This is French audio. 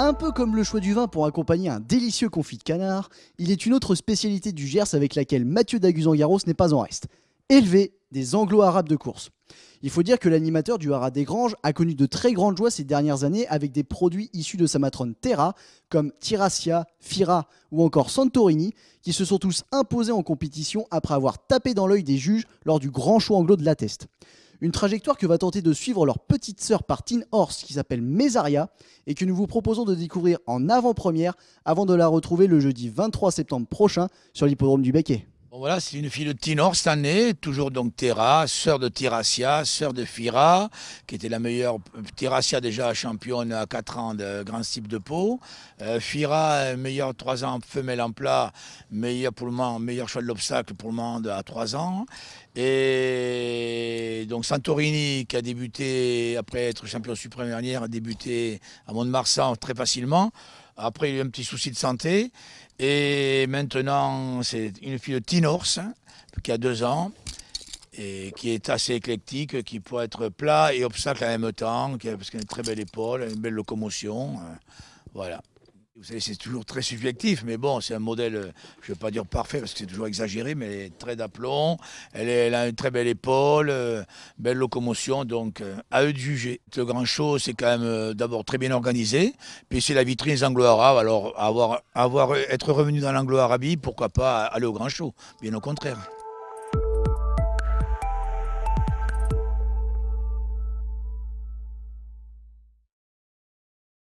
Un peu comme le choix du vin pour accompagner un délicieux confit de canard, il est une autre spécialité du Gers avec laquelle Mathieu Daguzan-Garros n'est pas en reste. Élevé des anglo-arabes de course. Il faut dire que l'animateur du Haras des Granges a connu de très grandes joies ces dernières années avec des produits issus de sa matrone Terra, comme Tirassia, Fira ou encore Santorini, qui se sont tous imposés en compétition après avoir tapé dans l'œil des juges lors du grand choix anglo de la test. Une trajectoire que va tenter de suivre leur petite sœur par Teen Horse qui s'appelle Mesaria et que nous vous proposons de découvrir en avant-première avant de la retrouver le jeudi 23 septembre prochain sur l'hippodrome du Becquet voilà, c'est une fille de Tinor cette année, toujours donc Terra, sœur de Tiracia, sœur de Fira, qui était la meilleure. Tirasia déjà championne à 4 ans de grand type de peau. Euh, Fira, meilleure 3 ans femelle en plat, meilleur pour le monde, meilleur choix de l'obstacle pour le monde à 3 ans. Et donc Santorini, qui a débuté, après être champion suprême dernière, a débuté à Mont-de-Marsan très facilement. Après, il a eu un petit souci de santé. Et maintenant, c'est une fille de Tinors, qui a deux ans, et qui est assez éclectique, qui peut être plat et obstacle en même temps, parce qu'elle a une très belle épaule, une belle locomotion. Euh, voilà. Vous savez, c'est toujours très subjectif, mais bon, c'est un modèle, euh, je ne vais pas dire parfait parce que c'est toujours exagéré, mais elle est très d'aplomb, elle, a une très belle épaule, euh, belle locomotion, donc euh, à eux de juger. Le grand show, c'est quand même d'abord très bien organisé, puis c'est la vitrine anglo arabes alors avoir, avoir, être revenu dans l'anglo-arabie, pourquoi pas aller au grand show, bien au contraire.